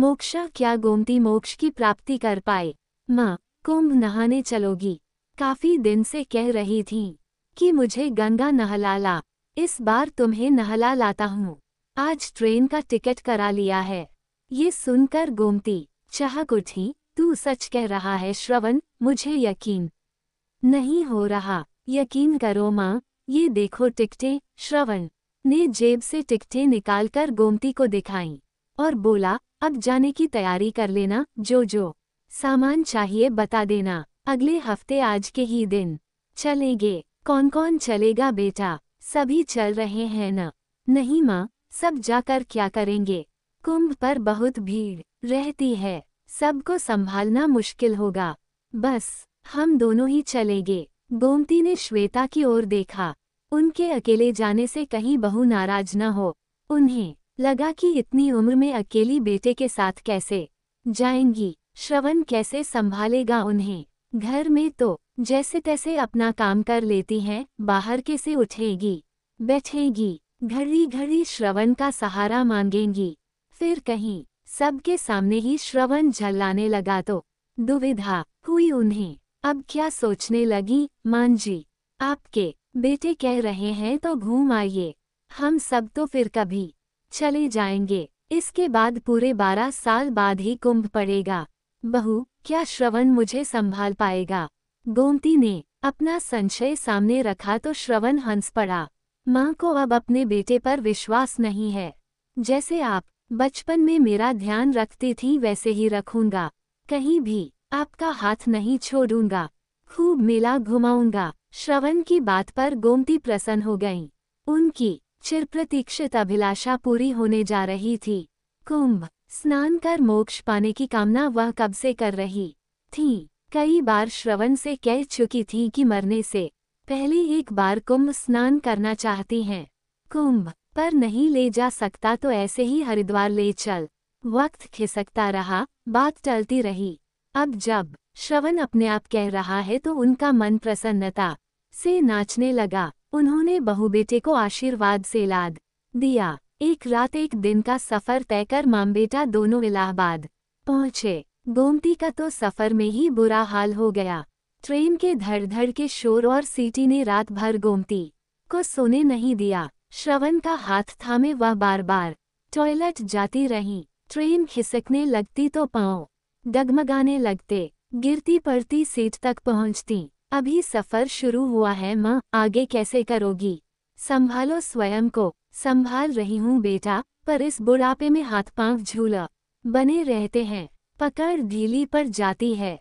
मोक्षा क्या गोमती मोक्ष की प्राप्ति कर पाए माँ कुंभ नहाने चलोगी काफी दिन से कह रही थी कि मुझे गंगा नहला ला इस बार तुम्हें नहला लाता हूँ आज ट्रेन का टिकट करा लिया है ये सुनकर गोमती चहक उठी तू सच कह रहा है श्रवण मुझे यकीन नहीं हो रहा यकीन करो माँ ये देखो टिकटें श्रवण ने जेब से टिकटें निकालकर गोमती को दिखाई और बोला अब जाने की तैयारी कर लेना जो जो सामान चाहिए बता देना अगले हफ्ते आज के ही दिन चलेंगे कौन कौन चलेगा बेटा सभी चल रहे हैं न नहीं माँ सब जाकर क्या करेंगे कुंभ पर बहुत भीड़ रहती है सबको संभालना मुश्किल होगा बस हम दोनों ही चलेंगे गोमती ने श्वेता की ओर देखा उनके अकेले जाने से कहीं बहु नाराज न हो उन्हें लगा कि इतनी उम्र में अकेली बेटे के साथ कैसे जाएंगी श्रवण कैसे संभालेगा उन्हें घर में तो जैसे तैसे अपना काम कर लेती हैं बाहर के से उठेगी बैठेगी घड़ी घड़ी श्रवण का सहारा मांगेंगी फिर कहीं सबके सामने ही श्रवण झल्लाने लगा तो दुविधा हुई उन्हें अब क्या सोचने लगी मान जी आपके बेटे कह रहे हैं तो घूम आइए हम सब तो फिर कभी चले जाएंगे इसके बाद पूरे बारह साल बाद ही कुंभ पड़ेगा बहू क्या श्रवण मुझे संभाल पाएगा गोमती ने अपना संशय सामने रखा तो श्रवण हंस पड़ा माँ को अब अपने बेटे पर विश्वास नहीं है जैसे आप बचपन में मेरा ध्यान रखती थी वैसे ही रखूंगा कहीं भी आपका हाथ नहीं छोड़ूंगा खूब मेला घुमाऊंगा श्रवण की बात पर गोमती प्रसन्न हो गई उनकी चिर प्रतीक्षित अभिलाषा पूरी होने जा रही थी कुंभ स्नान कर मोक्ष पाने की कामना वह कब से कर रही थी कई बार श्रवण से कह चुकी थी कि मरने से पहले एक बार कुंभ स्नान करना चाहती हैं कुंभ पर नहीं ले जा सकता तो ऐसे ही हरिद्वार ले चल वक्त खिसकता रहा बात टलती रही अब जब श्रवण अपने आप कह रहा है तो उनका मन प्रसन्नता से नाचने लगा उन्होंने बहुबेटे को आशीर्वाद से लाद दिया एक रात एक दिन का सफर तय कर मामबेटा दोनों इलाहाबाद पहुंचे गोमती का तो सफर में ही बुरा हाल हो गया ट्रेन के धड़धड़ के शोर और सीटी ने रात भर गोमती को सोने नहीं दिया श्रवण का हाथ थामे वह बार बार टॉयलेट जाती रही ट्रेन खिसकने लगती तो पाँव डगमगाने लगते गिरती पड़ती सीट तक पहुंचती अभी सफर शुरू हुआ है माँ आगे कैसे करोगी संभालो स्वयं को संभाल रही हूँ बेटा पर इस बुढ़ापे में हाथ पांव झूला बने रहते हैं पकड़ ढीली पर जाती है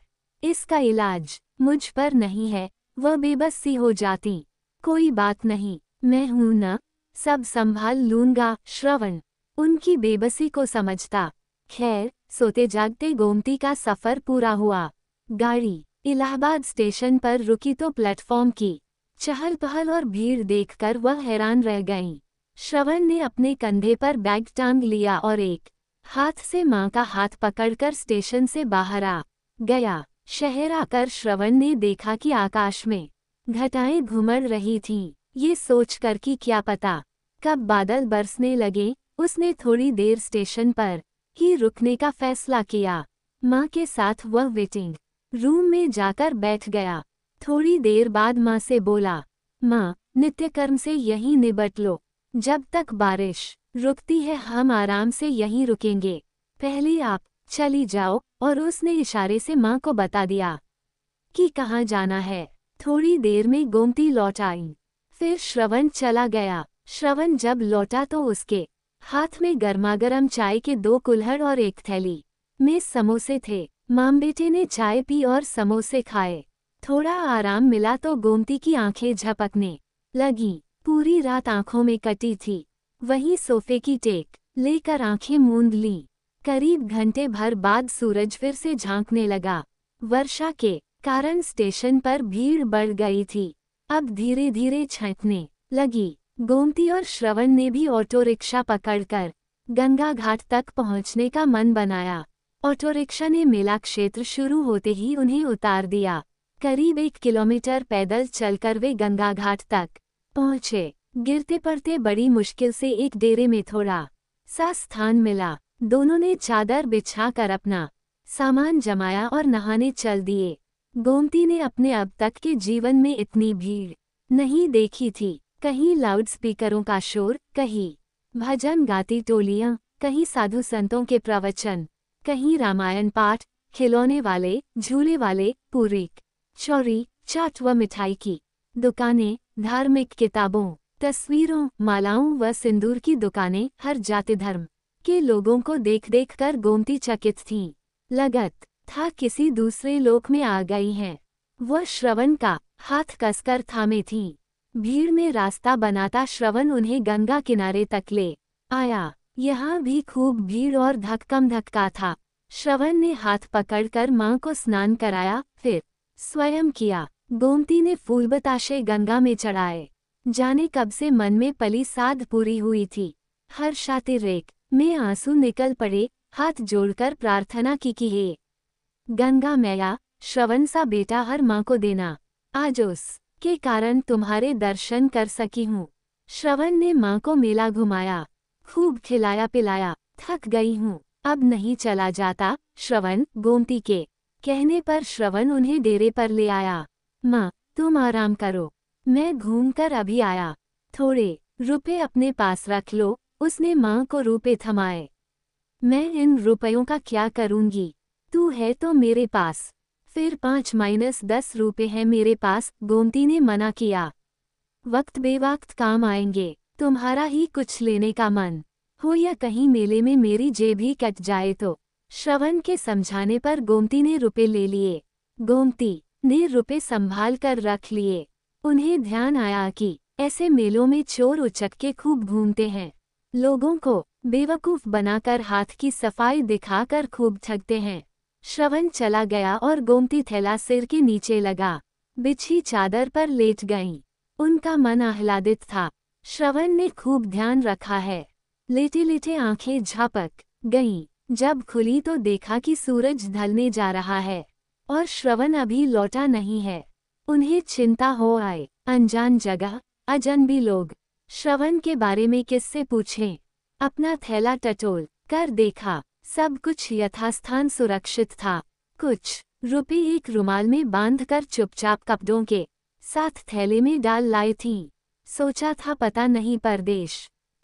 इसका इलाज मुझ पर नहीं है वह बेबस सी हो जाती कोई बात नहीं मैं हूं न सब संभाल लूंगा श्रवण उनकी बेबसी को समझता खैर सोते जागते गोमती का सफर पूरा हुआ गाड़ी इलाहाबाद स्टेशन पर रुकी तो प्लेटफॉर्म की चहल पहल और भीड़ देखकर वह हैरान रह गईं। श्रवण ने अपने कंधे पर बैग टांग लिया और एक हाथ से माँ का हाथ पकड़कर स्टेशन से बाहर आ गया शहर आकर श्रवण ने देखा कि आकाश में घटाएं घुमड़ रही थीं ये सोचकर कि क्या पता कब बादल बरसने लगे उसने थोड़ी देर स्टेशन पर ही रुकने का फैसला किया माँ के साथ वह वेटिंग रूम में जाकर बैठ गया थोड़ी देर बाद माँ से बोला माँ नित्यकर्म से यहीं निबट लो जब तक बारिश रुकती है हम आराम से यहीं रुकेंगे पहले आप चली जाओ और उसने इशारे से माँ को बता दिया कि कहाँ जाना है थोड़ी देर में गोमती लौट आई फिर श्रवण चला गया श्रवण जब लौटा तो उसके हाथ में गर्मागर्म चाय के दो कुल्हड़ और एक थैली में समोसे थे माम बेटे ने चाय पी और समोसे खाए थोड़ा आराम मिला तो गोमती की आंखें झपकने लगी पूरी रात आंखों में कटी थी वहीं सोफे की टेक लेकर आंखें मूंद ली करीब घंटे भर बाद सूरज फिर से झांकने लगा वर्षा के कारण स्टेशन पर भीड़ बढ़ गई थी अब धीरे धीरे छंटने लगी गोमती और श्रवण ने भी ऑटो रिक्शा पकड़कर गंगा घाट तक पहुंचने का मन बनाया ऑटो रिक्शा ने मेला क्षेत्र शुरू होते ही उन्हें उतार दिया करीब एक किलोमीटर पैदल चलकर वे गंगा घाट तक पहुंचे गिरते पड़ते बड़ी मुश्किल से एक डेरे में थोड़ा सा स्थान मिला दोनों ने चादर बिछा कर अपना सामान जमाया और नहाने चल दिए गोमती ने अपने अब तक के जीवन में इतनी भीड़ नहीं देखी थी कहीं लाउडस्पीकरों का शोर कहीं भजन गाती टोलियां कहीं साधु संतों के प्रवचन कहीं रामायण पाठ खिलौने वाले झूले वाले पूरी चौरी चाट व मिठाई की दुकानें धार्मिक किताबों तस्वीरों मालाओं व सिंदूर की दुकानें हर जाति धर्म के लोगों को देख देख कर गोमती चकित थी लगत था किसी दूसरे लोक में आ गई हैं वह श्रवण का हाथ कसकर थामे थी भीड़ में रास्ता बनाता श्रवण उन्हें गंगा किनारे तक ले आया यहाँ भी खूब भीड़ और धक्कम धक्का था श्रवण ने हाथ पकड़कर माँ को स्नान कराया फिर स्वयं किया गोमती ने फूल बताशे गंगा में चढ़ाए जाने कब से मन में पली साध पूरी हुई थी हर रेख में आंसू निकल पड़े हाथ जोड़कर प्रार्थना की कि हे गंगा मैया श्रवण सा बेटा हर माँ को देना आज उस के कारण तुम्हारे दर्शन कर सकी हूँ श्रवण ने माँ को मेला घुमाया खूब खिलाया पिलाया थक गई हूँ अब नहीं चला जाता श्रवण गोमती के कहने पर श्रवण उन्हें डेरे पर ले आया माँ तुम आराम करो मैं घूमकर अभी आया थोड़े रुपए अपने पास रख लो उसने माँ को रुपए थमाए मैं इन रुपयों का क्या करूँगी तू है तो मेरे पास फिर पाँच माइनस दस रुपये है मेरे पास गोमती ने मना किया वक्त बेवक्त काम आएंगे तुम्हारा ही कुछ लेने का मन हो या कहीं मेले में मेरी जेब ही कट जाए तो श्रवण के समझाने पर गोमती ने रुपए ले लिए गोमती ने रुपए संभाल कर रख लिए उन्हें ध्यान आया कि ऐसे मेलों में चोर उचक के खूब घूमते हैं लोगों को बेवकूफ बनाकर हाथ की सफाई दिखाकर खूब ठगते हैं श्रवण चला गया और गोमती थैला सिर के नीचे लगा बिछी चादर पर लेट गई उनका मन आह्लादित था श्रवण ने खूब ध्यान रखा है लेटे लेटे आंखें झपक गईं जब खुली तो देखा कि सूरज ढलने जा रहा है और श्रवण अभी लौटा नहीं है उन्हें चिंता हो आए अनजान जगह भी लोग श्रवण के बारे में किससे पूछें अपना थैला टटोल कर देखा सब कुछ यथास्थान सुरक्षित था कुछ रुपये एक रुमाल में बांधकर चुपचाप कपड़ों के साथ थैले में डाल लाई थीं सोचा था पता नहीं परदेश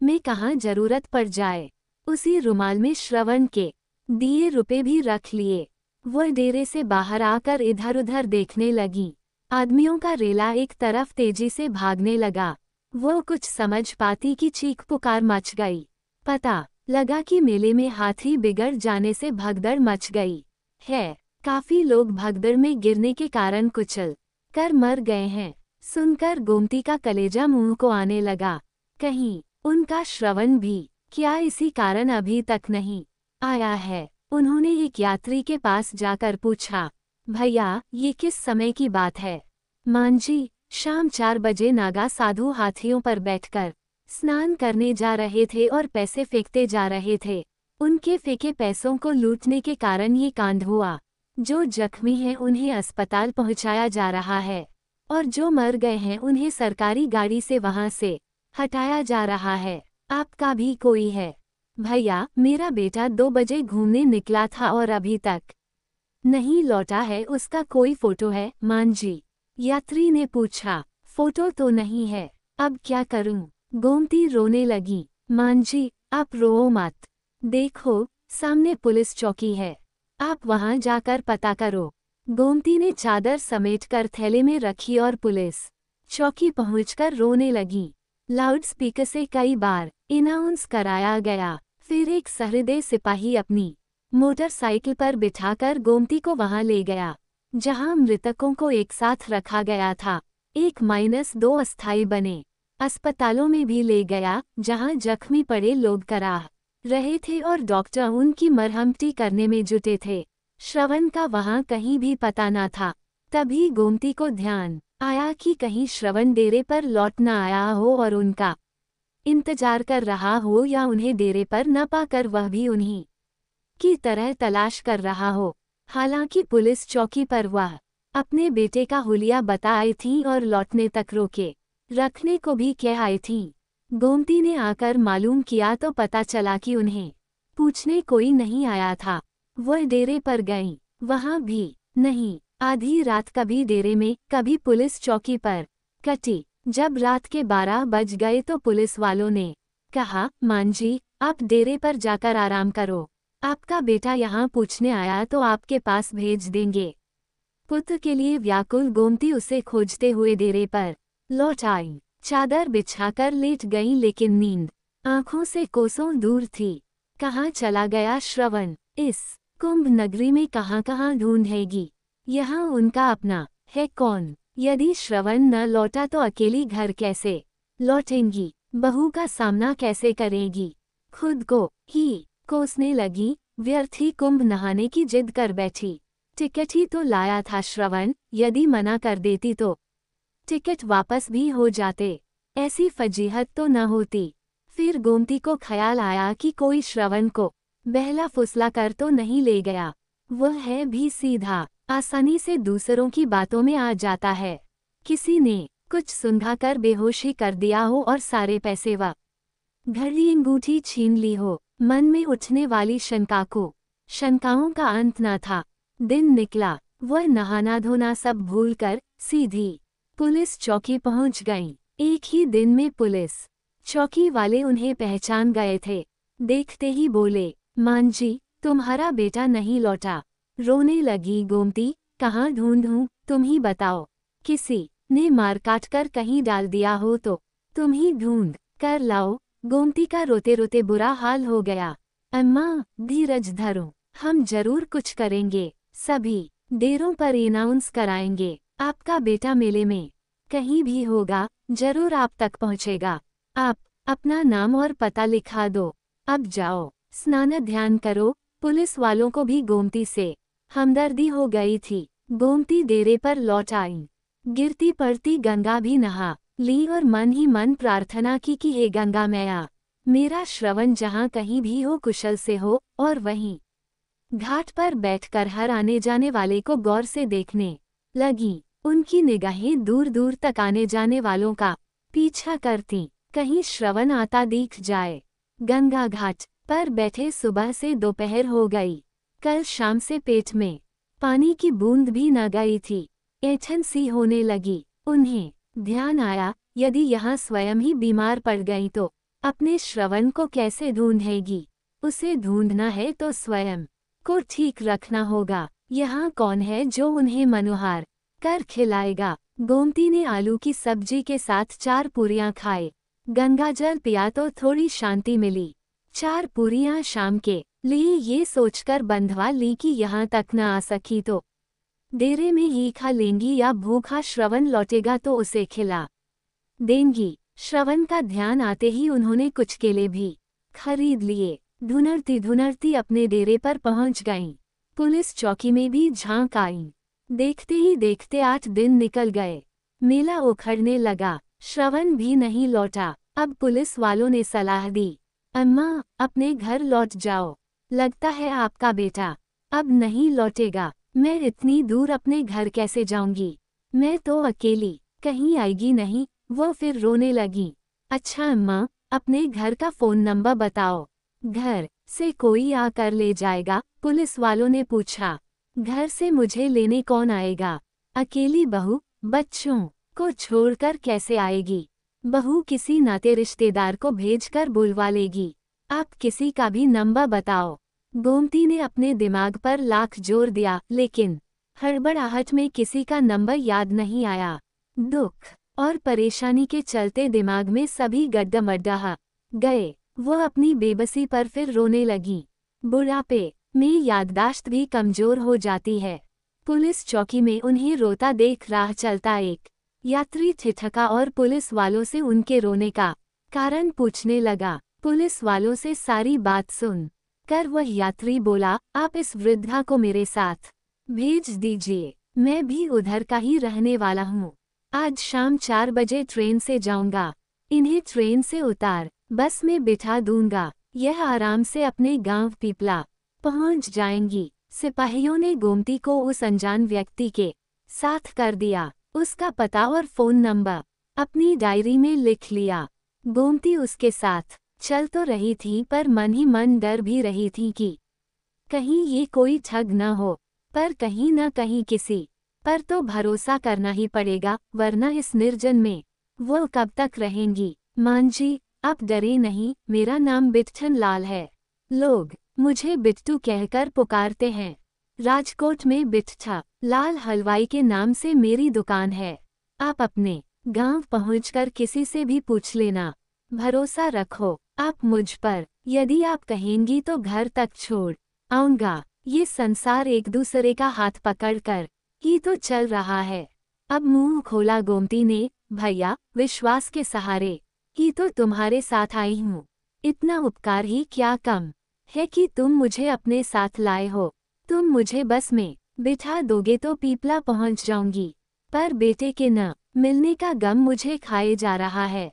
में कहाँ जरूरत पड़ जाए उसी रुमाल में श्रवण के दिए रुपए भी रख लिए वह डेरे से बाहर आकर इधर उधर देखने लगी आदमियों का रेला एक तरफ तेजी से भागने लगा वह कुछ समझ पाती कि चीख पुकार मच गई पता लगा कि मेले में हाथी बिगड़ जाने से भगदड़ मच गई है काफी लोग भगदड़ में गिरने के कारण कुचल कर मर गए हैं सुनकर गोमती का कलेजा मुंह को आने लगा कहीं उनका श्रवण भी क्या इसी कारण अभी तक नहीं आया है उन्होंने एक यात्री के पास जाकर पूछा भैया ये किस समय की बात है मांझी शाम चार बजे नागा साधु हाथियों पर बैठकर स्नान करने जा रहे थे और पैसे फेंकते जा रहे थे उनके फेंके पैसों को लूटने के कारण ये कांड हुआ जो जख्मी हैं उन्हें अस्पताल पहुंचाया जा रहा है और जो मर गए हैं उन्हें सरकारी गाड़ी से वहां से हटाया जा रहा है आपका भी कोई है भैया मेरा बेटा दो बजे घूमने निकला था और अभी तक नहीं लौटा है उसका कोई फोटो है मान जी यात्री ने पूछा फोटो तो नहीं है अब क्या करूं? गोमती रोने लगी मान जी आप रोओ मत देखो सामने पुलिस चौकी है आप वहां जाकर पता करो गोमती ने चादर समेटकर थैले में रखी और पुलिस चौकी पहुंचकर रोने लगी लाउडस्पीकर से कई बार अनाउंस कराया गया फिर एक सहृदय सिपाही अपनी मोटरसाइकिल पर बिठाकर गोमती को वहां ले गया जहां मृतकों को एक साथ रखा गया था एक माइनस दो अस्थाई बने अस्पतालों में भी ले गया जहां जख्मी पड़े लोग कराह रहे थे और डॉक्टर उनकी मरहमटी करने में जुटे थे श्रवण का वहाँ कहीं भी पता न था तभी गोमती को ध्यान आया कि कहीं श्रवण डेरे पर लौट न आया हो और उनका इंतजार कर रहा हो या उन्हें डेरे पर न पाकर वह भी उन्हीं की तरह तलाश कर रहा हो हालांकि पुलिस चौकी पर वह अपने बेटे का हुलिया बता आई थी और लौटने तक रोके रखने को भी कह आई थी गोमती ने आकर मालूम किया तो पता चला कि उन्हें पूछने कोई नहीं आया था वह डेरे पर गईं वहां भी नहीं आधी रात कभी डेरे में कभी पुलिस चौकी पर कटी जब रात के बारह बज गए तो पुलिस वालों ने कहा मांझी आप डेरे पर जाकर आराम करो आपका बेटा यहाँ पूछने आया तो आपके पास भेज देंगे पुत्र के लिए व्याकुल गोमती उसे खोजते हुए डेरे पर लौट आई चादर बिछाकर लेट गई लेकिन नींद आंखों से कोसों दूर थी कहाँ चला गया श्रवण इस कुंभ नगरी में कहाँ कहाँ ढूंढेगी यहाँ उनका अपना है कौन यदि श्रवण न लौटा तो अकेली घर कैसे लौटेंगी बहू का सामना कैसे करेगी खुद को ही कोसने लगी व्यर्थी कुंभ नहाने की जिद कर बैठी टिकट ही तो लाया था श्रवण यदि मना कर देती तो टिकट वापस भी हो जाते ऐसी फजीहत तो न होती फिर गोमती को ख्याल आया कि कोई श्रवण को बहला फुसला कर तो नहीं ले गया वह है भी सीधा आसानी से दूसरों की बातों में आ जाता है किसी ने कुछ सुनघा कर बेहोशी कर दिया हो और सारे पैसे व घड़ी अंगूठी छीन ली हो मन में उठने वाली शंका को शंकाओं का अंत न था दिन निकला वह नहाना धोना सब भूलकर सीधी पुलिस चौकी पहुंच गई एक ही दिन में पुलिस चौकी वाले उन्हें पहचान गए थे देखते ही बोले मांझी तुम्हारा बेटा नहीं लौटा रोने लगी गोमती कहाँ ढूंढूं तुम ही बताओ किसी ने मार काट कर कहीं डाल दिया हो तो तुम ही ढूंढ कर लाओ गोमती का रोते रोते बुरा हाल हो गया अम्मा धीरज धरो हम जरूर कुछ करेंगे सभी देरों पर अनाउंस कराएंगे आपका बेटा मेले में कहीं भी होगा जरूर आप तक पहुँचेगा आप अपना नाम और पता लिखा दो अब जाओ स्नान ध्यान करो पुलिस वालों को भी गोमती से हमदर्दी हो गई थी गोमती डेरे पर लौट आई गिरती पड़ती गंगा भी नहा ली और मन ही मन प्रार्थना की कि हे गंगा मैया मेरा श्रवण जहाँ कहीं भी हो कुशल से हो और वहीं घाट पर बैठकर हर आने जाने वाले को गौर से देखने लगी उनकी निगाहें दूर दूर तक आने जाने वालों का पीछा करती कहीं श्रवण आता दिख जाए गंगा घाट पर बैठे सुबह से दोपहर हो गई कल शाम से पेट में पानी की बूंद भी न गई थी ऐठन सी होने लगी उन्हें ध्यान आया यदि यहाँ स्वयं ही बीमार पड़ गई तो अपने श्रवण को कैसे ढूंढेगी उसे ढूंढना है तो स्वयं को ठीक रखना होगा यहाँ कौन है जो उन्हें मनोहार कर खिलाएगा गोमती ने आलू की सब्जी के साथ चार पूरियां खाए गंगाजल पिया तो थोड़ी शांति मिली चार पुरियां शाम के लिए ये सोचकर बंधवा ली कि यहाँ तक न आ सकी तो डेरे में ही खा लेंगी या भूखा श्रवण लौटेगा तो उसे खिला देंगी श्रवण का ध्यान आते ही उन्होंने कुछ केले भी खरीद लिए धुनरती धुनरती अपने डेरे पर पहुंच गईं पुलिस चौकी में भी झांक आईं देखते ही देखते आठ दिन निकल गए मेला उखड़ने लगा श्रवण भी नहीं लौटा अब पुलिस वालों ने सलाह दी अम्मा अपने घर लौट जाओ लगता है आपका बेटा अब नहीं लौटेगा मैं इतनी दूर अपने घर कैसे जाऊंगी मैं तो अकेली कहीं आएगी नहीं वो फिर रोने लगी अच्छा अम्मा अपने घर का फोन नंबर बताओ घर से कोई आकर ले जाएगा पुलिस वालों ने पूछा घर से मुझे लेने कौन आएगा अकेली बहू बच्चों को छोड़कर कैसे आएगी बहू किसी नाते रिश्तेदार को भेजकर बुलवा लेगी आप किसी का भी नंबर बताओ गोमती ने अपने दिमाग पर लाख जोर दिया लेकिन हड़बड़ाहट में किसी का नंबर याद नहीं आया दुख और परेशानी के चलते दिमाग में सभी गड्ढा मड्डा गए वह अपनी बेबसी पर फिर रोने लगी बुढ़ापे में याददाश्त भी कमजोर हो जाती है पुलिस चौकी में उन्हें रोता देख राह चलता एक यात्री ठिठका और पुलिस वालों से उनके रोने का कारण पूछने लगा पुलिस वालों से सारी बात सुन कर वह यात्री बोला आप इस वृद्धा को मेरे साथ भेज दीजिए मैं भी उधर का ही रहने वाला हूँ आज शाम चार बजे ट्रेन से जाऊंगा इन्हें ट्रेन से उतार बस में बिठा दूंगा यह आराम से अपने गांव पीपला पहुंच जाएंगी सिपाहियों ने गोमती को उस अनजान व्यक्ति के साथ कर दिया उसका पता और फ़ोन नंबर अपनी डायरी में लिख लिया गोमती उसके साथ चल तो रही थी पर मन ही मन डर भी रही थी कि कहीं ये कोई ठग न हो पर कहीं न कहीं किसी पर तो भरोसा करना ही पड़ेगा वरना इस निर्जन में वो कब तक रहेंगी मांझी अब डरे नहीं मेरा नाम बिट्ठन लाल है लोग मुझे बिट्टू कहकर पुकारते हैं राजकोट में बिठठा लाल हलवाई के नाम से मेरी दुकान है आप अपने गांव पहुंचकर किसी से भी पूछ लेना भरोसा रखो आप मुझ पर यदि आप कहेंगी तो घर तक छोड़ आऊंगा ये संसार एक दूसरे का हाथ पकड़कर ही तो चल रहा है अब मुंह खोला गोमती ने भैया विश्वास के सहारे ही तो तुम्हारे साथ आई हूँ इतना उपकार ही क्या कम है कि तुम मुझे अपने साथ लाए हो तुम मुझे बस में बिठा दोगे तो पीपला पहुंच जाऊंगी पर बेटे के न मिलने का गम मुझे खाए जा रहा है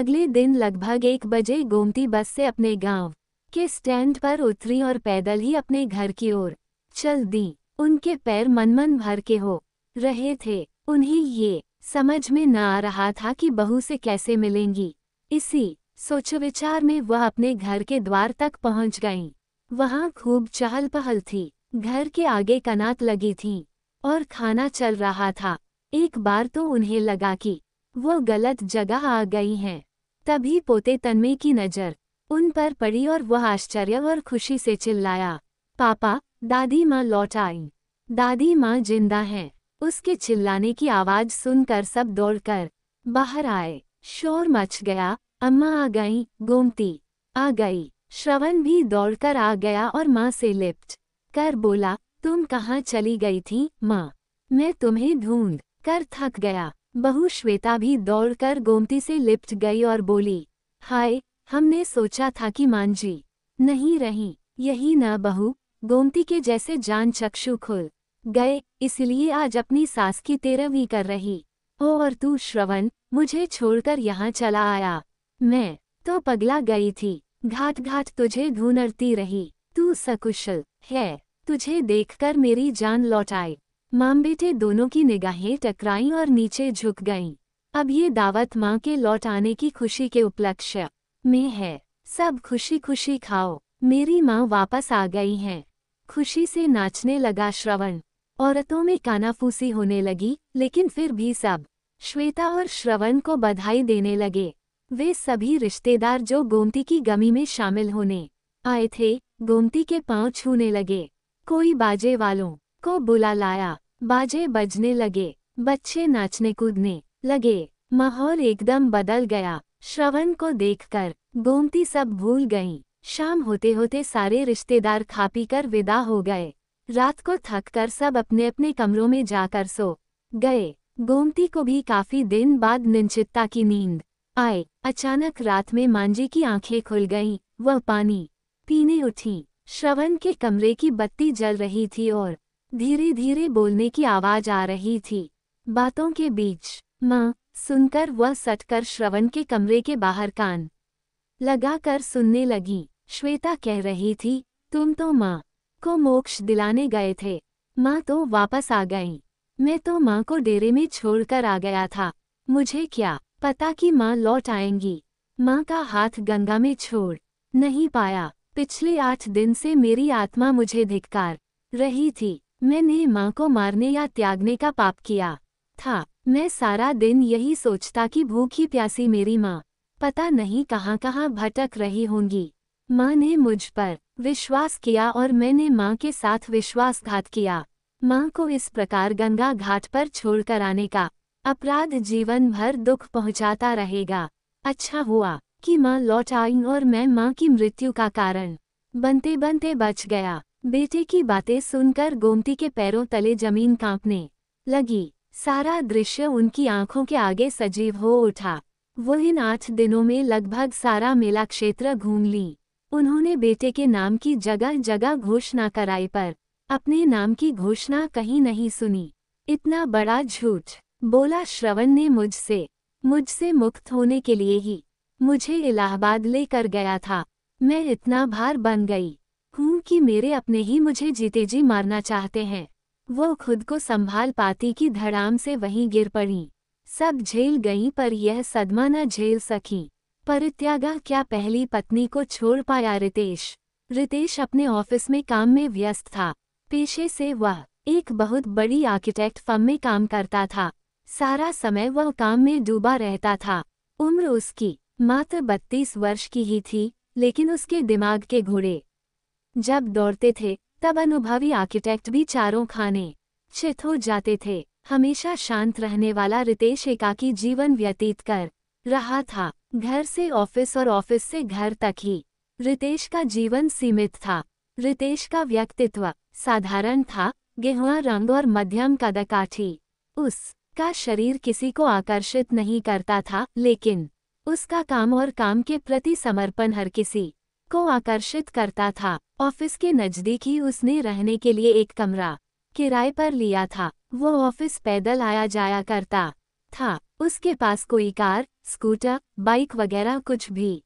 अगले दिन लगभग एक बजे गोमती बस से अपने गांव के स्टैंड पर उतरी और पैदल ही अपने घर की ओर चल दी उनके पैर मनमन भर के हो रहे थे उन्हें ये समझ में न आ रहा था कि बहू से कैसे मिलेंगी इसी सोचविचार में वह अपने घर के द्वार तक पहुंच गईं। वहां खूब चहल पहल थी घर के आगे कनात लगी थी और खाना चल रहा था एक बार तो उन्हें लगा कि वो गलत जगह आ गई हैं तभी पोते तनमे की नज़र उन पर पड़ी और वह आश्चर्य और खुशी से चिल्लाया पापा दादी माँ लौट आई दादी माँ जिंदा हैं उसके चिल्लाने की आवाज़ सुनकर सब दौड़कर बाहर आए शोर मच गया अम्मा आ गई गोमती आ गई श्रवण भी दौड़कर आ गया और माँ से लिप्ट कर बोला तुम कहाँ चली गई थी माँ मैं तुम्हें ढूंढ कर थक गया बहू श्वेता भी दौड़कर गोमती से लिपट गई और बोली हाय हमने सोचा था कि मांझी नहीं रही यही न बहू गोमती के जैसे जान चक्षु खुल गए इसलिए आज अपनी सास की तेरहवीं कर रही ओ और तू श्रवण मुझे छोड़कर यहाँ चला आया मैं तो पगला गई थी घाट घाट तुझे ढूंढती रही तू सकुशल है तुझे देखकर मेरी जान लौट आई माम बेटे दोनों की निगाहें टकराईं और नीचे झुक गईं। अब ये दावत माँ के लौट आने की खुशी के उपलक्ष्य में है सब खुशी खुशी खाओ मेरी माँ वापस आ गई हैं खुशी से नाचने लगा श्रवण औरतों में कानाफूसी होने लगी लेकिन फिर भी सब श्वेता और श्रवण को बधाई देने लगे वे सभी रिश्तेदार जो गोमती की गमी में शामिल होने आए थे गोमती के पांव छूने लगे कोई बाजे वालों को बुला लाया बाजे बजने लगे बच्चे नाचने कूदने लगे माहौल एकदम बदल गया श्रवण को देखकर गोमती सब भूल गईं। शाम होते होते सारे रिश्तेदार खा पी कर विदा हो गए रात को थक कर सब अपने अपने कमरों में जाकर सो गए गोमती को भी काफी दिन बाद निश्चितता की नींद आए अचानक रात में मांझी की आंखें खुल गईं, वह पानी पीने उठी श्रवण के कमरे की बत्ती जल रही थी और धीरे धीरे बोलने की आवाज आ रही थी बातों के बीच माँ सुनकर वह सटकर श्रवण के कमरे के बाहर कान लगाकर सुनने लगी श्वेता कह रही थी तुम तो माँ को मोक्ष दिलाने गए थे माँ तो वापस आ गई मैं तो माँ को डेरे में छोड़कर आ गया था मुझे क्या पता कि माँ लौट आएंगी माँ का हाथ गंगा में छोड़ नहीं पाया पिछले आठ दिन से मेरी आत्मा मुझे धिक्कार रही थी मैंने माँ को मारने या त्यागने का पाप किया था मैं सारा दिन यही सोचता कि भूखी प्यासी मेरी माँ पता नहीं कहाँ कहाँ भटक रही होंगी माँ ने मुझ पर विश्वास किया और मैंने माँ के साथ विश्वासघात किया माँ को इस प्रकार गंगा घाट पर छोड़कर आने का अपराध जीवन भर दुख पहुँचाता रहेगा अच्छा हुआ की माँ लौट आई और मैं माँ की मृत्यु का कारण बनते बनते बच गया बेटे की बातें सुनकर गोमती के पैरों तले जमीन कांपने लगी सारा दृश्य उनकी आंखों के आगे सजीव हो उठा वो इन आठ दिनों में लगभग सारा मेला क्षेत्र घूम ली उन्होंने बेटे के नाम की जगह जगह घोषणा कराई पर अपने नाम की घोषणा कहीं नहीं सुनी इतना बड़ा झूठ बोला श्रवण ने मुझसे मुझसे मुक्त होने के लिए ही मुझे इलाहाबाद लेकर गया था मैं इतना भार बन गई हूँ कि मेरे अपने ही मुझे जीते जी मारना चाहते हैं वो खुद को संभाल पाती कि धड़ाम से वहीं गिर पड़ी सब झेल गई पर यह सदमा न झेल सकी परित्यागा क्या पहली पत्नी को छोड़ पाया रितेश रितेश अपने ऑफिस में काम में व्यस्त था पेशे से वह एक बहुत बड़ी आर्किटेक्ट फर्म में काम करता था सारा समय वह काम में डूबा रहता था उम्र उसकी मात्र बत्तीस वर्ष की ही थी लेकिन उसके दिमाग के घोड़े जब दौड़ते थे तब अनुभवी आर्किटेक्ट भी चारों खाने चित हो जाते थे हमेशा शांत रहने वाला रितेश एकाकी जीवन व्यतीत कर रहा था घर से ऑफिस और ऑफिस से घर तक ही रितेश का जीवन सीमित था रितेश का व्यक्तित्व साधारण था गेहुआ रंग और मध्यम कदकाठी उस का शरीर किसी को आकर्षित नहीं करता था लेकिन उसका काम और काम के प्रति समर्पण हर किसी को आकर्षित करता था ऑफिस के नज़दीक ही उसने रहने के लिए एक कमरा किराए पर लिया था वो ऑफिस पैदल आया जाया करता था उसके पास कोई कार स्कूटर बाइक वगैरह कुछ भी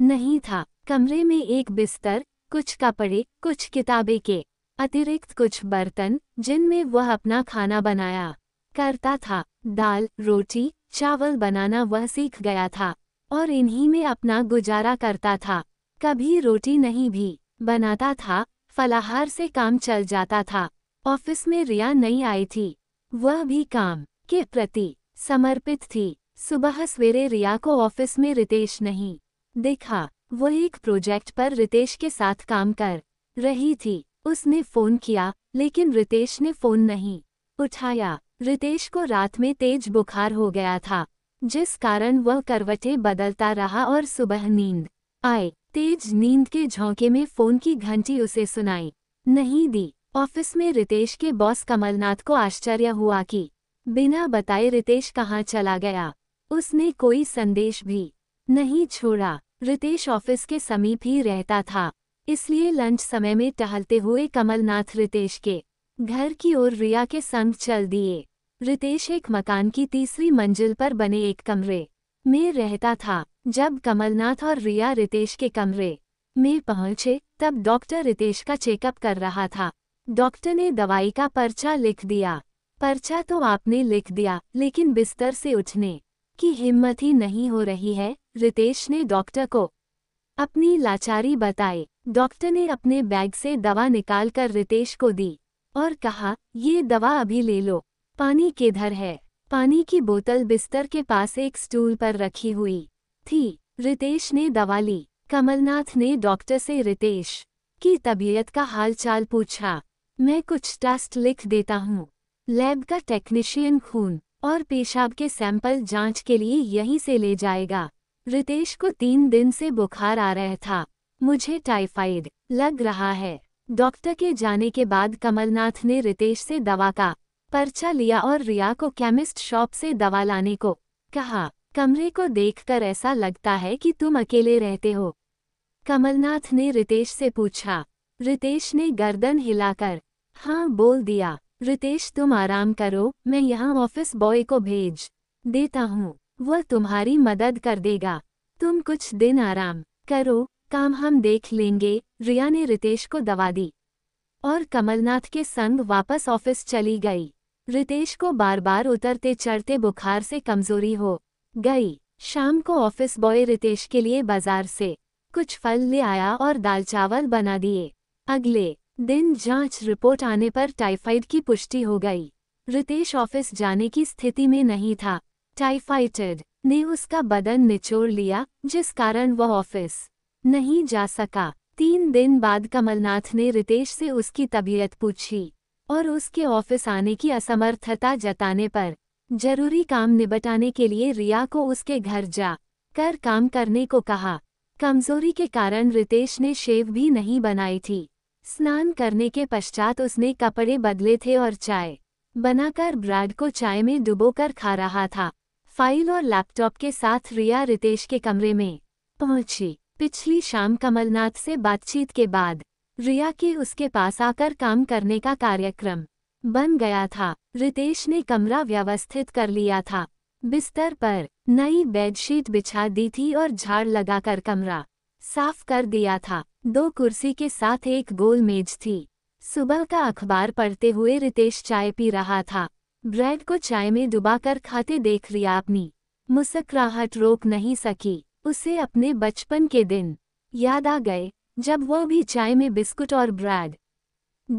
नहीं था कमरे में एक बिस्तर कुछ कपड़े कुछ किताबें के अतिरिक्त कुछ बर्तन जिनमें वह अपना खाना बनाया करता था दाल रोटी चावल बनाना वह सीख गया था और इन्हीं में अपना गुजारा करता था कभी रोटी नहीं भी बनाता था फलाहार से काम चल जाता था ऑफिस में रिया नहीं आई थी वह भी काम के प्रति समर्पित थी सुबह सवेरे रिया को ऑफिस में रितेश नहीं देखा वह एक प्रोजेक्ट पर रितेश के साथ काम कर रही थी उसने फोन किया लेकिन रितेश ने फोन नहीं उठाया रितेश को रात में तेज बुखार हो गया था जिस कारण वह करवटें बदलता रहा और सुबह नींद आए तेज नींद के झोंके में फोन की घंटी उसे सुनाई नहीं दी ऑफिस में रितेश के बॉस कमलनाथ को आश्चर्य हुआ कि बिना बताए रितेश कहाँ चला गया उसने कोई संदेश भी नहीं छोड़ा रितेश ऑफिस के समीप ही रहता था इसलिए लंच समय में टहलते हुए कमलनाथ रितेश के घर की ओर रिया के संग चल दिए रितेश एक मकान की तीसरी मंजिल पर बने एक कमरे में रहता था जब कमलनाथ और रिया रितेश के कमरे में पहुंचे तब डॉक्टर रितेश का चेकअप कर रहा था डॉक्टर ने दवाई का पर्चा लिख दिया पर्चा तो आपने लिख दिया लेकिन बिस्तर से उठने की हिम्मत ही नहीं हो रही है रितेश ने डॉक्टर को अपनी लाचारी बताई डॉक्टर ने अपने बैग से दवा निकालकर रितेश को दी और कहा ये दवा अभी ले लो पानी किधर है पानी की बोतल बिस्तर के पास एक स्टूल पर रखी हुई थी रितेश ने दवा ली कमलनाथ ने डॉक्टर से रितेश की तबीयत का हालचाल पूछा मैं कुछ टेस्ट लिख देता हूँ लैब का टेक्नीशियन खून और पेशाब के सैंपल जांच के लिए यहीं से ले जाएगा रितेश को तीन दिन से बुखार आ रहा था मुझे टाइफाइड लग रहा है डॉक्टर के जाने के बाद कमलनाथ ने रितेश से दवा का पर्चा लिया और रिया को केमिस्ट शॉप से दवा लाने को कहा कमरे को देखकर ऐसा लगता है कि तुम अकेले रहते हो कमलनाथ ने रितेश से पूछा रितेश ने गर्दन हिलाकर हाँ बोल दिया रितेश तुम आराम करो मैं यहाँ ऑफिस बॉय को भेज देता हूँ वह तुम्हारी मदद कर देगा तुम कुछ दिन आराम करो काम हम देख लेंगे रिया ने रितेश को दवा दी और कमलनाथ के संग वापस ऑफिस चली गई रितेश को बार बार उतरते चढ़ते बुखार से कमजोरी हो गई शाम को ऑफिस बॉय रितेश के लिए बाजार से कुछ फल ले आया और दाल चावल बना दिए अगले दिन जांच रिपोर्ट आने पर टाइफाइड की पुष्टि हो गई रितेश ऑफिस जाने की स्थिति में नहीं था टाइफाइटेड ने उसका बदन निचोड़ लिया जिस कारण वह ऑफिस नहीं जा सका तीन दिन बाद कमलनाथ ने रितेश से उसकी तबीयत पूछी और उसके ऑफिस आने की असमर्थता जताने पर जरूरी काम निबटाने के लिए रिया को उसके घर जा कर काम करने को कहा कमजोरी के कारण रितेश ने शेव भी नहीं बनाई थी स्नान करने के पश्चात उसने कपड़े बदले थे और चाय बनाकर ब्रैड को चाय में डुबोकर खा रहा था फाइल और लैपटॉप के साथ रिया रितेश के कमरे में पहुंची पिछली शाम कमलनाथ से बातचीत के बाद रिया के उसके पास आकर काम करने का कार्यक्रम बन गया था रितेश ने कमरा व्यवस्थित कर लिया था बिस्तर पर नई बेडशीट बिछा दी थी और झाड़ लगाकर कमरा साफ कर दिया था दो कुर्सी के साथ एक गोल मेज थी सुबह का अखबार पढ़ते हुए रितेश चाय पी रहा था ब्रेड को चाय में डुबाकर खाते देख रिया अपनी मुस्कराहट रोक नहीं सकी उसे अपने बचपन के दिन याद आ गए जब वह भी चाय में बिस्कुट और ब्रेड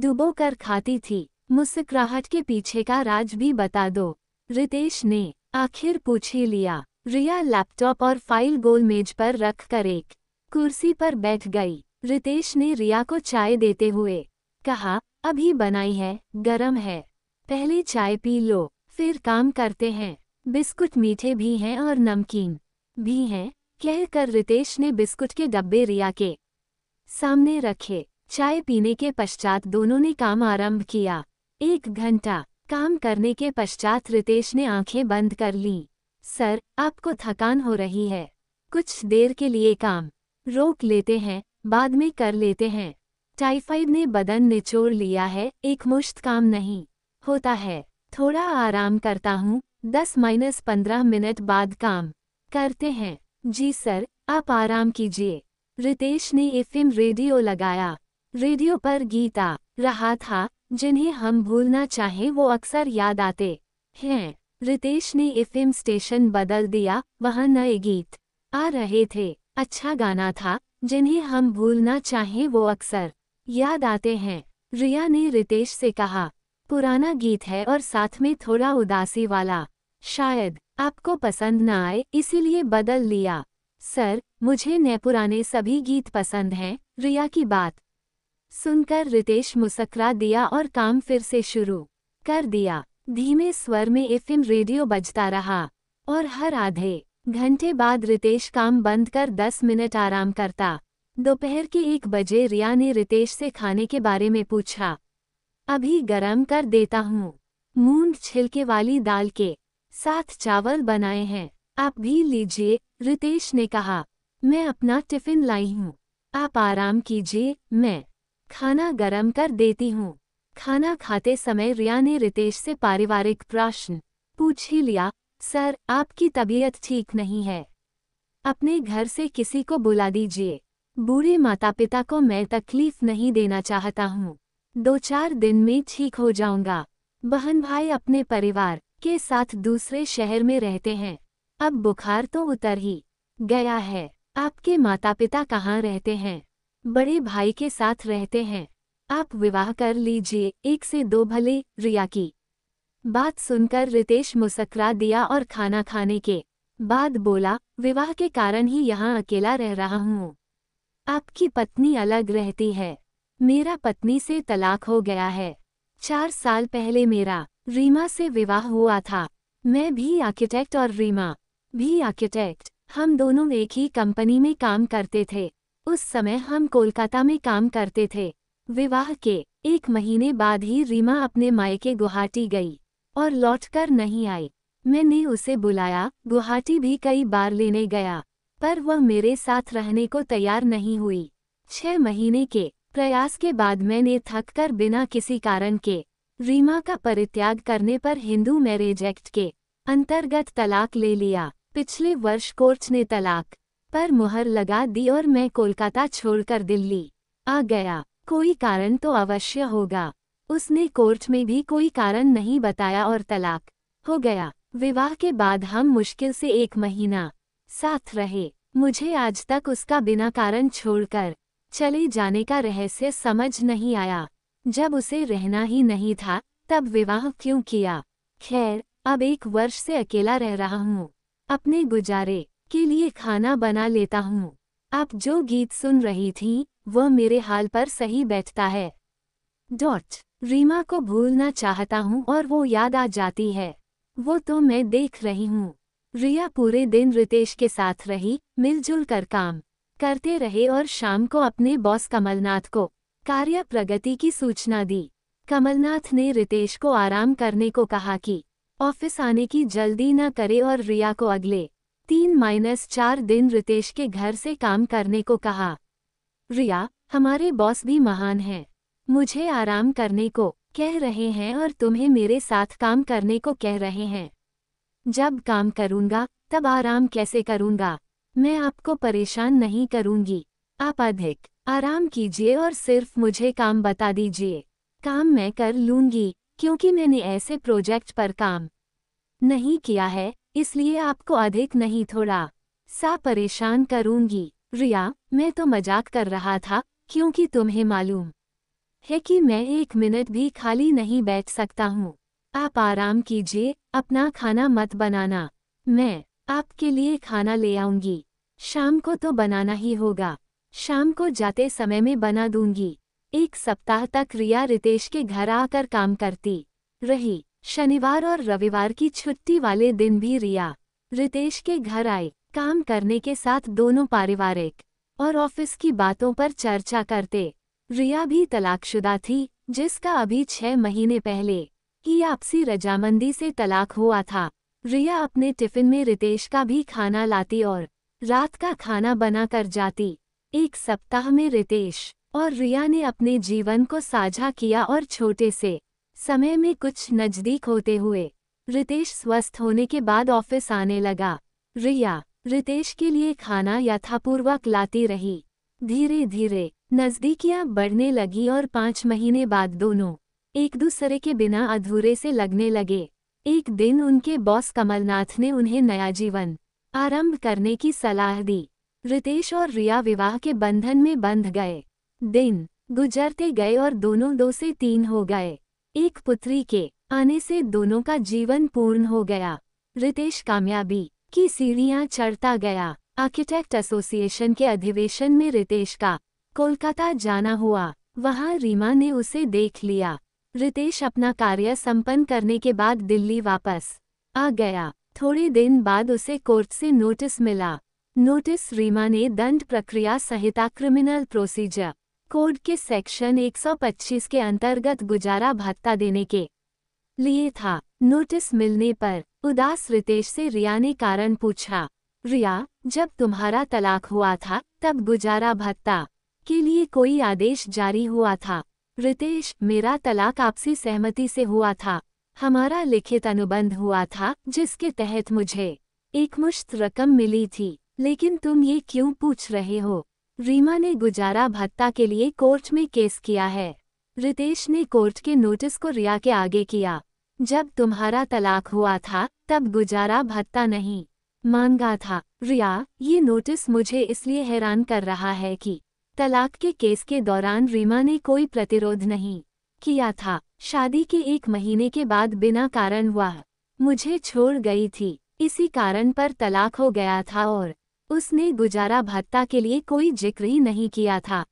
डुबो कर खाती थी मुस्कराहट के पीछे का राज भी बता दो रितेश ने आखिर पूछ ही लिया रिया लैपटॉप और फाइल गोल मेज पर रख कर एक कुर्सी पर बैठ गई रितेश ने रिया को चाय देते हुए कहा अभी बनाई है गरम है पहले चाय पी लो फिर काम करते हैं बिस्कुट मीठे भी हैं और नमकीन भी हैं कह कर रितेश ने बिस्कुट के डब्बे रिया के सामने रखे चाय पीने के पश्चात दोनों ने काम आरंभ किया एक घंटा काम करने के पश्चात रितेश ने आंखें बंद कर ली सर आपको थकान हो रही है कुछ देर के लिए काम रोक लेते हैं बाद में कर लेते हैं टाइफाइड ने बदन निचोड़ लिया है एक मुश्त काम नहीं होता है थोड़ा आराम करता हूँ दस माइनस पंद्रह मिनट बाद काम करते हैं जी सर आप आराम कीजिए रितेश ने एफ रेडियो लगाया रेडियो पर गीता रहा था जिन्हें हम भूलना चाहें वो अक्सर याद आते हैं रितेश ने एफ स्टेशन बदल दिया वह नए गीत आ रहे थे अच्छा गाना था जिन्हें हम भूलना चाहें वो अक्सर याद आते हैं रिया ने रितेश से कहा पुराना गीत है और साथ में थोड़ा उदासी वाला शायद आपको पसंद न आए इसीलिए बदल लिया सर मुझे नए पुराने सभी गीत पसंद हैं रिया की बात सुनकर रितेश मुस्करा दिया और काम फिर से शुरू कर दिया धीमे स्वर में एफएम रेडियो बजता रहा और हर आधे घंटे बाद रितेश काम बंद कर दस मिनट आराम करता दोपहर के एक बजे रिया ने रितेश से खाने के बारे में पूछा अभी गरम कर देता हूँ मूंग छिलके वाली दाल के साथ चावल बनाए हैं आप भी लीजिए रितेश ने कहा मैं अपना टिफिन लाई हूँ आप आराम कीजिए मैं खाना गरम कर देती हूँ खाना खाते समय रिया ने रितेश से पारिवारिक प्रश्न पूछ ही लिया सर आपकी तबीयत ठीक नहीं है अपने घर से किसी को बुला दीजिए बूढ़े माता पिता को मैं तकलीफ नहीं देना चाहता हूँ दो चार दिन में ठीक हो जाऊंगा बहन भाई अपने परिवार के साथ दूसरे शहर में रहते हैं अब बुखार तो उतर ही गया है आपके माता पिता कहाँ रहते हैं बड़े भाई के साथ रहते हैं आप विवाह कर लीजिए एक से दो भले रिया की बात सुनकर रितेश मुस्करा दिया और खाना खाने के बाद बोला विवाह के कारण ही यहाँ अकेला रह रहा हूँ आपकी पत्नी अलग रहती है मेरा पत्नी से तलाक हो गया है चार साल पहले मेरा रीमा से विवाह हुआ था मैं भी आर्किटेक्ट और रीमा भी आर्किटेक्ट हम दोनों एक ही कंपनी में काम करते थे उस समय हम कोलकाता में काम करते थे विवाह के एक महीने बाद ही रीमा अपने मायके गुवाहाटी गई और लौटकर नहीं आई मैंने उसे बुलाया गुवाहाटी भी कई बार लेने गया पर वह मेरे साथ रहने को तैयार नहीं हुई छह महीने के प्रयास के बाद मैंने थककर बिना किसी कारण के रीमा का परित्याग करने पर हिंदू मैरिज एक्ट के अंतर्गत तलाक ले लिया पिछले वर्ष कोर्ट ने तलाक पर मुहर लगा दी और मैं कोलकाता छोड़कर दिल्ली आ गया कोई कारण तो अवश्य होगा उसने कोर्ट में भी कोई कारण नहीं बताया और तलाक हो गया विवाह के बाद हम मुश्किल से एक महीना साथ रहे मुझे आज तक उसका बिना कारण छोड़कर चले जाने का रहस्य समझ नहीं आया जब उसे रहना ही नहीं था तब विवाह क्यों किया खैर अब एक वर्ष से अकेला रह रहा हूँ अपने गुजारे के लिए खाना बना लेता हूँ आप जो गीत सुन रही थी वह मेरे हाल पर सही बैठता है डॉट रीमा को भूलना चाहता हूँ और वो याद आ जाती है वो तो मैं देख रही हूँ रिया पूरे दिन रितेश के साथ रही मिलजुल कर काम करते रहे और शाम को अपने बॉस कमलनाथ को कार्य प्रगति की सूचना दी कमलनाथ ने रितेश को आराम करने को कहा कि ऑफिस आने की जल्दी न करे और रिया को अगले तीन माइनस चार दिन रितेश के घर से काम करने को कहा रिया हमारे बॉस भी महान हैं मुझे आराम करने को कह रहे हैं और तुम्हें मेरे साथ काम करने को कह रहे हैं जब काम करूँगा तब आराम कैसे करूँगा मैं आपको परेशान नहीं करूँगी आप अधिक आराम कीजिए और सिर्फ मुझे काम बता दीजिए काम मैं कर लूँगी क्योंकि मैंने ऐसे प्रोजेक्ट पर काम नहीं किया है इसलिए आपको अधिक नहीं थोड़ा सा परेशान करूँगी रिया मैं तो मजाक कर रहा था क्योंकि तुम्हें मालूम है कि मैं एक मिनट भी खाली नहीं बैठ सकता हूँ आप आराम कीजिए अपना खाना मत बनाना मैं आपके लिए खाना ले आऊँगी शाम को तो बनाना ही होगा शाम को जाते समय में बना दूंगी एक सप्ताह तक रिया रितेश के घर आकर काम करती रही शनिवार और रविवार की छुट्टी वाले दिन भी रिया रितेश के घर आए काम करने के साथ दोनों पारिवारिक और ऑफिस की बातों पर चर्चा करते रिया भी तलाकशुदा थी जिसका अभी छह महीने पहले ही आपसी रजामंदी से तलाक हुआ था रिया अपने टिफिन में रितेश का भी खाना लाती और रात का खाना बनाकर जाती एक सप्ताह में रितेश और रिया ने अपने जीवन को साझा किया और छोटे से समय में कुछ नज़दीक होते हुए रितेश स्वस्थ होने के बाद ऑफिस आने लगा रिया रितेश के लिए खाना यथापूर्वक लाती रही धीरे धीरे नज़दीकियाँ बढ़ने लगी और पाँच महीने बाद दोनों एक दूसरे के बिना अधूरे से लगने लगे एक दिन उनके बॉस कमलनाथ ने उन्हें नया जीवन आरंभ करने की सलाह दी रितेश और रिया विवाह के बंधन में बंध गए दिन गुजरते गए और दोनों दो से तीन हो गए एक पुत्री के आने से दोनों का जीवन पूर्ण हो गया रितेश कामयाबी की सीढ़ियां चढ़ता गया आर्किटेक्ट एसोसिएशन के अधिवेशन में रितेश का कोलकाता जाना हुआ वहां रीमा ने उसे देख लिया रितेश अपना कार्य संपन्न करने के बाद दिल्ली वापस आ गया थोड़े दिन बाद उसे कोर्ट से नोटिस मिला नोटिस रीमा ने दंड प्रक्रिया संहिता क्रिमिनल प्रोसीजर कोड के सेक्शन 125 के अंतर्गत गुजारा भत्ता देने के लिए था नोटिस मिलने पर उदास रितेश से रिया ने कारण पूछा रिया जब तुम्हारा तलाक हुआ था तब गुजारा भत्ता के लिए कोई आदेश जारी हुआ था रितेश मेरा तलाक आपसी सहमति से हुआ था हमारा लिखित अनुबंध हुआ था जिसके तहत मुझे एकमुश्त रकम मिली थी लेकिन तुम ये क्यों पूछ रहे हो रीमा ने गुजारा भत्ता के लिए कोर्ट में केस किया है रितेश ने कोर्ट के नोटिस को रिया के आगे किया जब तुम्हारा तलाक हुआ था तब गुजारा भत्ता नहीं मांगा था रिया ये नोटिस मुझे इसलिए हैरान कर रहा है कि तलाक के केस के दौरान रीमा ने कोई प्रतिरोध नहीं किया था शादी के एक महीने के बाद बिना कारण हुआ मुझे छोड़ गई थी इसी कारण पर तलाक हो गया था और उसने गुजारा भत्ता के लिए कोई जिक्र ही नहीं किया था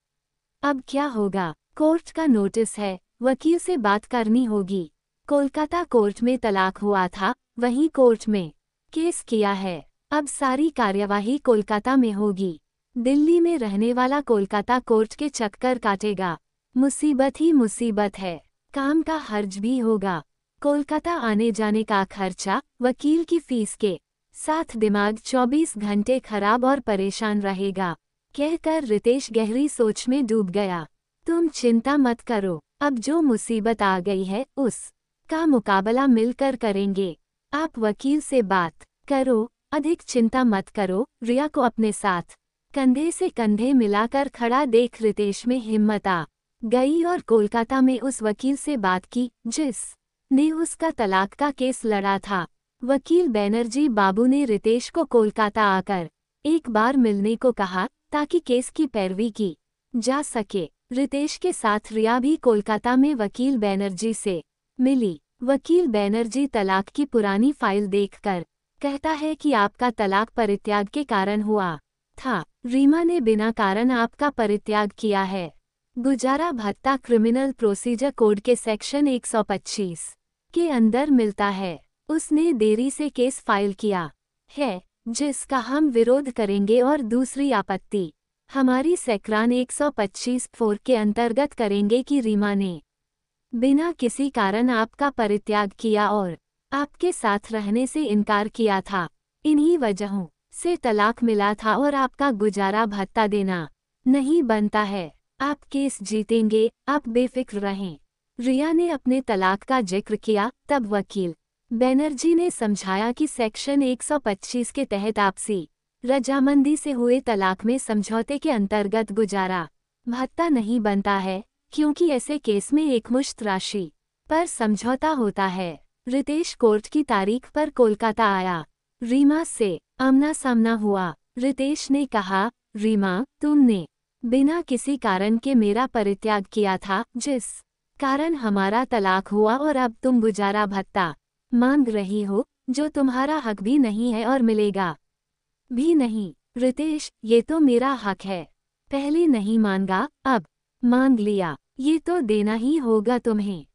अब क्या होगा कोर्ट का नोटिस है वकील से बात करनी होगी कोलकाता कोर्ट में तलाक हुआ था वहीं कोर्ट में केस किया है अब सारी कार्यवाही कोलकाता में होगी दिल्ली में रहने वाला कोलकाता कोर्ट के चक्कर काटेगा मुसीबत ही मुसीबत है काम का हर्ज भी होगा कोलकाता आने जाने का खर्चा वकील की फीस के साथ दिमाग 24 घंटे खराब और परेशान रहेगा कहकर रितेश गहरी सोच में डूब गया तुम चिंता मत करो अब जो मुसीबत आ गई है उस का मुकाबला मिलकर करेंगे आप वकील से बात करो अधिक चिंता मत करो रिया को अपने साथ कंधे से कंधे मिलाकर खड़ा देख रितेश में हिम्मत आ गई और कोलकाता में उस वकील से बात की जिस ने उसका तलाक का केस लड़ा था वकील बैनर्जी बाबू ने रितेश को कोलकाता आकर एक बार मिलने को कहा ताकि केस की पैरवी की जा सके रितेश के साथ रिया भी कोलकाता में वकील बैनर्जी से मिली वकील बैनर्जी तलाक की पुरानी फाइल देखकर कहता है कि आपका तलाक परित्याग के कारण हुआ था रीमा ने बिना कारण आपका परित्याग किया है गुजारा भत्ता क्रिमिनल प्रोसीजर कोड के सेक्शन 125 के अंदर मिलता है उसने देरी से केस फाइल किया है जिसका हम विरोध करेंगे और दूसरी आपत्ति हमारी सौ 125 फोर के अंतर्गत करेंगे कि रीमा ने बिना किसी कारण आपका परित्याग किया और आपके साथ रहने से इनकार किया था इन्हीं वजहों से तलाक मिला था और आपका गुजारा भत्ता देना नहीं बनता है आप केस जीतेंगे आप बेफिक्र रहें रिया ने अपने तलाक का जिक्र किया तब वकील बैनर्जी ने समझाया कि सेक्शन 125 के तहत आपसी रजामंदी से हुए तलाक में समझौते के अंतर्गत गुजारा भत्ता नहीं बनता है क्योंकि ऐसे केस में एकमुश्त राशि पर समझौता होता है रितेश कोर्ट की तारीख पर कोलकाता आया रीमा से आमना सामना हुआ रितेश ने कहा रीमा तुमने बिना किसी कारण के मेरा परित्याग किया था जिस कारण हमारा तलाक हुआ और अब तुम गुजारा भत्ता मांग रही हो जो तुम्हारा हक भी नहीं है और मिलेगा भी नहीं रितेश ये तो मेरा हक है पहले नहीं मांगा अब मांग लिया ये तो देना ही होगा तुम्हें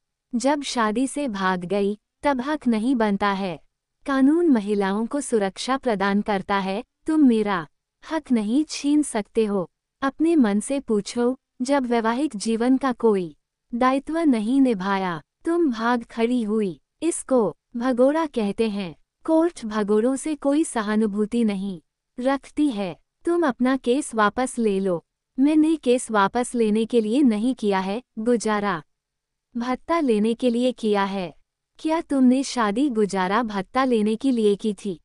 जब शादी से भाग गई तब हक नहीं बनता है कानून महिलाओं को सुरक्षा प्रदान करता है तुम मेरा हक नहीं छीन सकते हो अपने मन से पूछो जब वैवाहिक जीवन का कोई दायित्व नहीं निभाया तुम भाग खड़ी हुई इसको भगोड़ा कहते हैं कोर्ट भगोड़ों से कोई सहानुभूति नहीं रखती है तुम अपना केस वापस ले लो मैंने केस वापस लेने के लिए नहीं किया है गुजारा भत्ता लेने के लिए किया है क्या तुमने शादी गुजारा भत्ता लेने के लिए की थी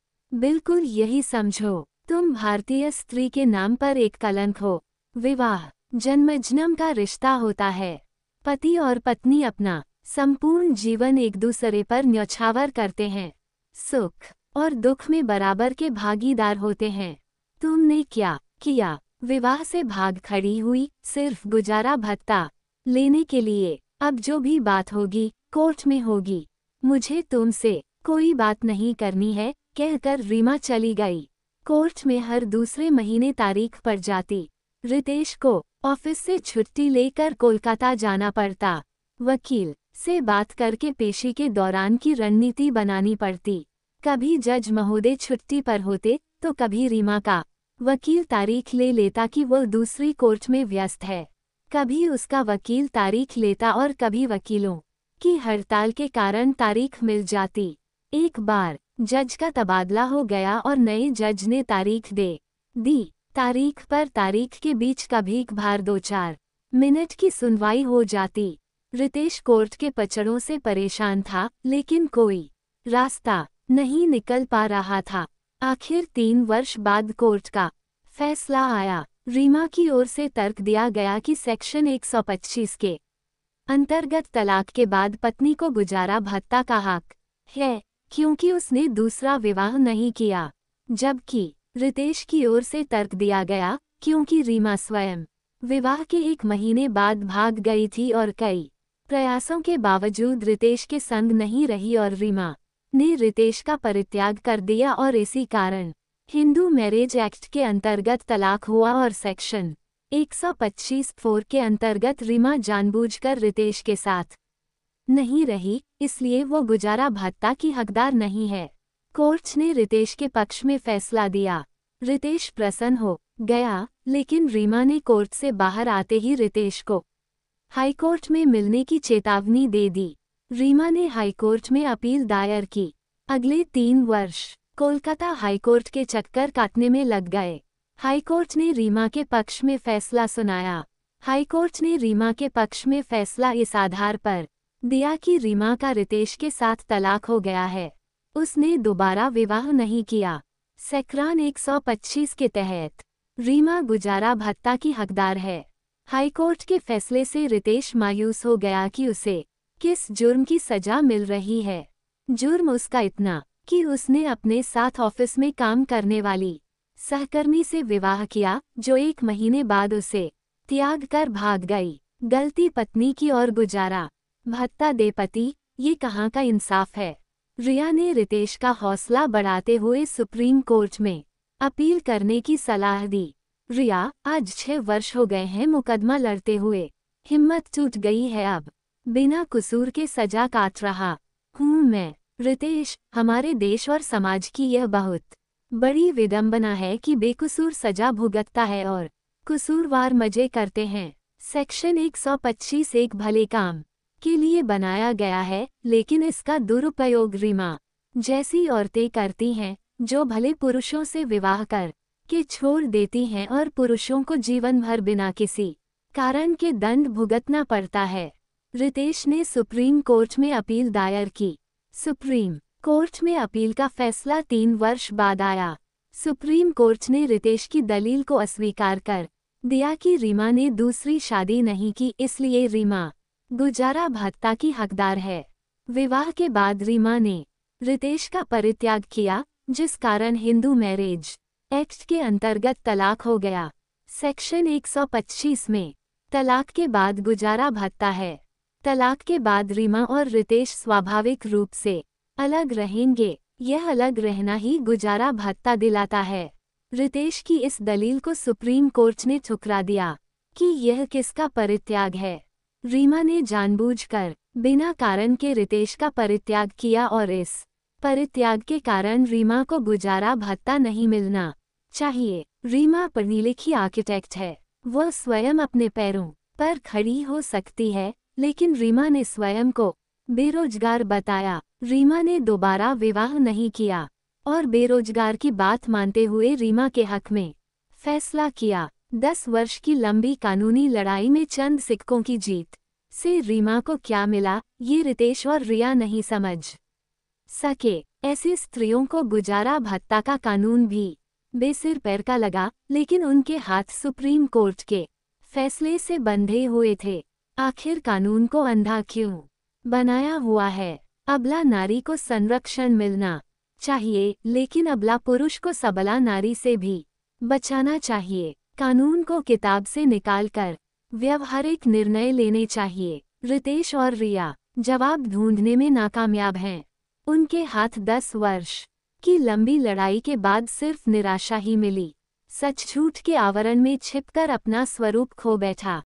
बिल्कुल यही समझो तुम भारतीय स्त्री के नाम पर एक कलंक हो विवाह जन्मजन्म का रिश्ता होता है पति और पत्नी अपना संपूर्ण जीवन एक दूसरे पर न्यौछावर करते हैं सुख और दुख में बराबर के भागीदार होते हैं तुमने क्या किया विवाह से भाग खड़ी हुई सिर्फ गुजारा भत्ता लेने के लिए अब जो भी बात होगी कोर्ट में होगी मुझे तुमसे कोई बात नहीं करनी है कहकर रीमा चली गई कोर्ट में हर दूसरे महीने तारीख पर जाती रितेश को ऑफिस से छुट्टी लेकर कोलकाता जाना पड़ता वकील से बात करके पेशी के दौरान की रणनीति बनानी पड़ती कभी जज महोदय छुट्टी पर होते तो कभी रीमा का वकील तारीख ले लेता कि वह दूसरी कोर्ट में व्यस्त है कभी उसका वकील तारीख लेता और कभी वकीलों की हड़ताल के कारण तारीख मिल जाती एक बार जज का तबादला हो गया और नए जज ने तारीख दे दी तारीख पर तारीख के बीच कभी एक भार दो चार मिनट की सुनवाई हो जाती रितेश कोर्ट के पचड़ों से परेशान था लेकिन कोई रास्ता नहीं निकल पा रहा था आखिर तीन वर्ष बाद कोर्ट का फैसला आया रीमा की ओर से तर्क दिया गया कि सेक्शन 125 के अंतर्गत तलाक के बाद पत्नी को गुजारा भत्ता का हक है क्योंकि उसने दूसरा विवाह नहीं किया जबकि रितेश की ओर से तर्क दिया गया क्योंकि रीमा स्वयं विवाह के एक महीने बाद भाग गई थी और कई प्रयासों के बावजूद रितेश के संग नहीं रही और रीमा ने रितेश का परित्याग कर दिया और इसी कारण हिंदू मैरिज एक्ट के अंतर्गत तलाक हुआ और सेक्शन 125 फोर के अंतर्गत रीमा जानबूझकर रितेश के साथ नहीं रही इसलिए वो गुजारा भत्ता की हकदार नहीं है कोर्ट ने रितेश के पक्ष में फैसला दिया रितेश प्रसन्न हो गया लेकिन रीमा ने कोर्ट से बाहर आते ही रितेश को हाईकोर्ट में मिलने की चेतावनी दे दी रीमा ने हाईकोर्ट में अपील दायर की अगले तीन वर्ष कोलकाता हाईकोर्ट के चक्कर काटने में लग गए हाईकोर्ट ने रीमा के पक्ष में फैसला सुनाया हाईकोर्ट ने रीमा के पक्ष में फैसला इस आधार पर दिया कि रीमा का रितेश के साथ तलाक हो गया है उसने दोबारा विवाह नहीं किया सेक्रान 125 के तहत रीमा गुजारा भत्ता की हकदार है हाईकोर्ट के फैसले से रितेश मायूस हो गया कि उसे किस जुर्म की सजा मिल रही है जुर्म उसका इतना कि उसने अपने साथ ऑफिस में काम करने वाली सहकर्मी से विवाह किया जो एक महीने बाद उसे त्याग कर भाग गई गलती पत्नी की और गुजारा भत्ता दे पति ये कहाँ का इंसाफ है रिया ने रितेश का हौसला बढ़ाते हुए सुप्रीम कोर्ट में अपील करने की सलाह दी रिया आज छह वर्ष हो गए हैं मुकदमा लड़ते हुए हिम्मत टूट गई है अब बिना कसूर के सजा काट रहा हूँ मैं रितेश हमारे देश और समाज की यह बहुत बड़ी विडम्बना है कि बेकसूर सजा भुगतता है और कसूरवार मजे करते हैं सेक्शन 125 एक भले काम के लिए बनाया गया है लेकिन इसका दुरुपयोग रीमा जैसी औरतें करती हैं जो भले पुरुषों से विवाह कर के छोड़ देती हैं और पुरुषों को जीवन भर बिना किसी कारण के दंड भुगतना पड़ता है रितेश ने सुप्रीम कोर्ट में अपील दायर की सुप्रीम कोर्ट में अपील का फैसला तीन वर्ष बाद आया सुप्रीम कोर्ट ने रितेश की दलील को अस्वीकार कर दिया कि रीमा ने दूसरी शादी नहीं की इसलिए रीमा गुजारा भत्ता की हकदार है विवाह के बाद रीमा ने रितेश का परित्याग किया जिस कारण हिंदू मैरिज एक्ट के अंतर्गत तलाक हो गया सेक्शन 125 में तलाक के बाद गुजारा भत्ता है तलाक के बाद रीमा और रितेश स्वाभाविक रूप से अलग रहेंगे यह अलग रहना ही गुजारा भत्ता दिलाता है रितेश की इस दलील को सुप्रीम कोर्ट ने ठुकरा दिया कि यह किसका परित्याग है रीमा ने जानबूझकर बिना कारण के रितेश का परित्याग किया और इस परित्याग के कारण रीमा को गुजारा भत्ता नहीं मिलना चाहिए रीमा पढ़ी लिखी आर्किटेक्ट है वह स्वयं अपने पैरों पर खड़ी हो सकती है लेकिन रीमा ने स्वयं को बेरोजगार बताया रीमा ने दोबारा विवाह नहीं किया और बेरोजगार की बात मानते हुए रीमा के हक में फैसला किया दस वर्ष की लंबी कानूनी लड़ाई में चंद सिक्कों की जीत से रीमा को क्या मिला ये रितेश और रिया नहीं समझ सके ऐसी स्त्रियों को गुजारा भत्ता का कानून भी बेसिर पैर का लगा लेकिन उनके हाथ सुप्रीम कोर्ट के फैसले से बंधे हुए थे आखिर कानून को अंधा क्यों बनाया हुआ है अबला नारी को संरक्षण मिलना चाहिए लेकिन अबला पुरुष को सबला नारी से भी बचाना चाहिए कानून को किताब से निकालकर व्यवहारिक निर्णय लेने चाहिए रितेश और रिया जवाब ढूंढने में नाकामयाब हैं उनके हाथ दस वर्ष की लंबी लड़ाई के बाद सिर्फ निराशा ही मिली सच झूठ के आवरण में छिपकर अपना स्वरूप खो बैठा